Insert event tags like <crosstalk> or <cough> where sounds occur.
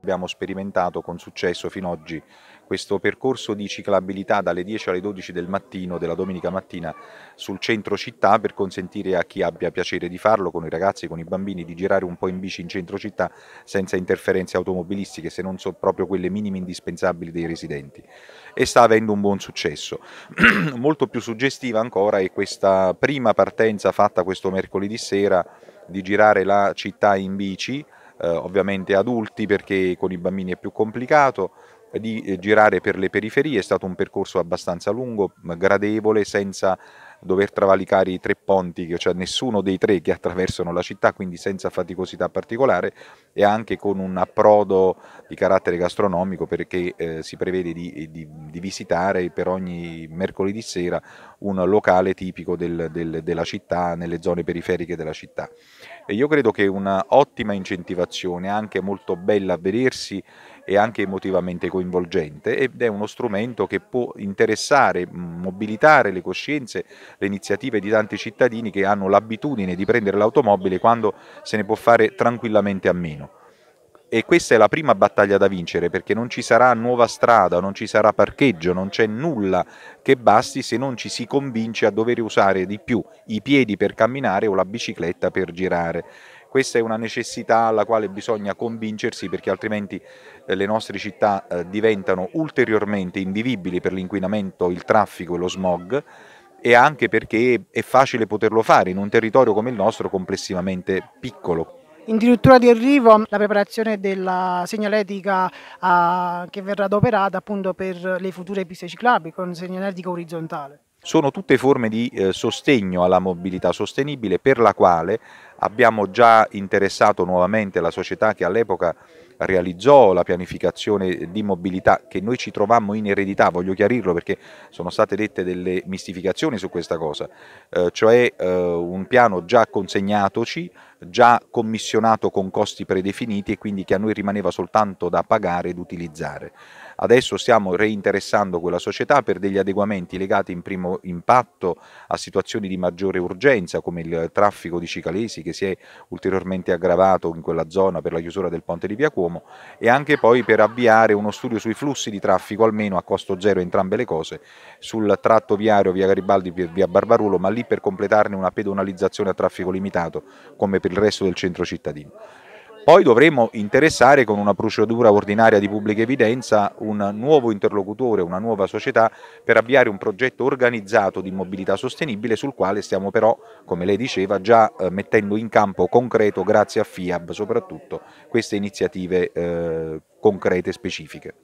Abbiamo sperimentato con successo fino ad oggi questo percorso di ciclabilità dalle 10 alle 12 del mattino, della domenica mattina, sul centro città per consentire a chi abbia piacere di farlo, con i ragazzi, con i bambini, di girare un po' in bici in centro città senza interferenze automobilistiche, se non so proprio quelle minime indispensabili dei residenti. E sta avendo un buon successo. <clears throat> Molto più suggestiva ancora è questa prima partenza fatta questo mercoledì sera di girare la città in bici, eh, ovviamente adulti perché con i bambini è più complicato, di eh, girare per le periferie, è stato un percorso abbastanza lungo, gradevole, senza dover travalicare i tre ponti, cioè nessuno dei tre che attraversano la città, quindi senza faticosità particolare e anche con un approdo di carattere gastronomico perché eh, si prevede di, di, di, visitare per ogni mercoledì sera un locale tipico del, del, della città, nelle zone periferiche della città. E io credo che un'ottima incentivazione, anche molto bella a vedersi e anche emotivamente coinvolgente ed è uno strumento che può interessare mh, mobilitare le coscienze, le iniziative di tanti cittadini che hanno l'abitudine di prendere l'automobile quando se ne può fare tranquillamente a meno. E questa è la prima battaglia da vincere perché non ci sarà nuova strada, non ci sarà parcheggio, non c'è nulla che basti se non ci si convince a dover usare di più i piedi per camminare o la bicicletta per girare. Questa è una necessità alla quale bisogna convincersi perché altrimenti eh, le nostre città eh, diventano ulteriormente invivibili per l'inquinamento, il traffico e lo smog e anche perché è facile poterlo fare in un territorio come il nostro complessivamente piccolo. In dirittura di arrivo la preparazione della segnaletica eh, che verrà adoperata appunto per le future piste ciclabili con segnaletica orizzontale sono tutte forme di eh, sostegno alla mobilità sostenibile per la quale abbiamo già interessato nuovamente la società che all'epoca realizzò la pianificazione di mobilità che noi ci trovammo in eredità, voglio chiarirlo perché sono state dette delle mistificazioni su questa cosa, eh, cioè eh, un piano già consegnatoci, già commissionato con costi predefiniti e quindi che a noi rimaneva soltanto da pagare ed utilizzare. Adesso stiamo reinteressando quella società per degli adeguamenti legati in primo impatto a situazioni di maggiore urgenza come il traffico di cicalesi che si è ulteriormente aggravato in quella zona per la chiusura del ponte di Via Cuore Como e anche poi per avviare uno studio sui flussi di traffico almeno a costo zero entrambe le cose sul tratto viario via Garibaldi via Barbarulo ma lì per completarne una pedonalizzazione a traffico limitato come per il resto del centro cittadino. Poi dovremo interessare con una procedura ordinaria di pubblica evidenza un nuovo interlocutore, una nuova società per avviare un progetto organizzato di mobilità sostenibile sul quale stiamo però, come lei diceva, già eh, mettendo in campo concreto, grazie a FIAB soprattutto, queste iniziative eh, concrete e specifiche.